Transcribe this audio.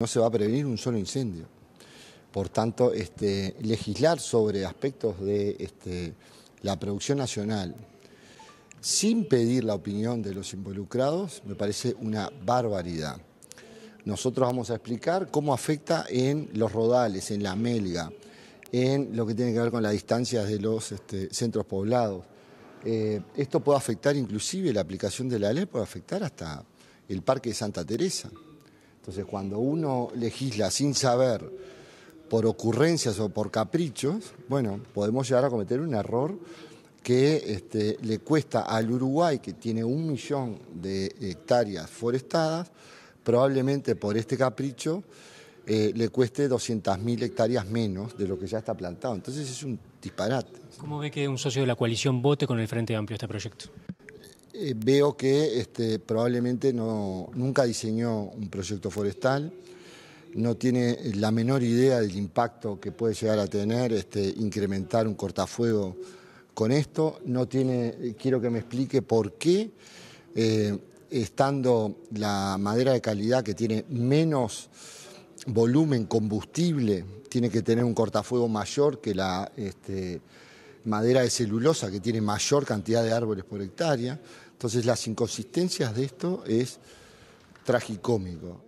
No se va a prevenir un solo incendio. Por tanto, este, legislar sobre aspectos de este, la producción nacional sin pedir la opinión de los involucrados me parece una barbaridad. Nosotros vamos a explicar cómo afecta en los rodales, en la melga, en lo que tiene que ver con las distancias de los este, centros poblados. Eh, esto puede afectar inclusive la aplicación de la ley, puede afectar hasta el Parque de Santa Teresa. Entonces, cuando uno legisla sin saber por ocurrencias o por caprichos, bueno, podemos llegar a cometer un error que este, le cuesta al Uruguay, que tiene un millón de hectáreas forestadas, probablemente por este capricho, eh, le cueste 200.000 hectáreas menos de lo que ya está plantado. Entonces es un disparate. ¿Cómo ve que un socio de la coalición vote con el Frente Amplio este proyecto? Eh, veo que este, probablemente no, nunca diseñó un proyecto forestal, no tiene la menor idea del impacto que puede llegar a tener este, incrementar un cortafuego con esto, no tiene, eh, quiero que me explique por qué, eh, estando la madera de calidad que tiene menos volumen combustible, tiene que tener un cortafuego mayor que la este, madera de celulosa, que tiene mayor cantidad de árboles por hectárea. Entonces las inconsistencias de esto es tragicómico.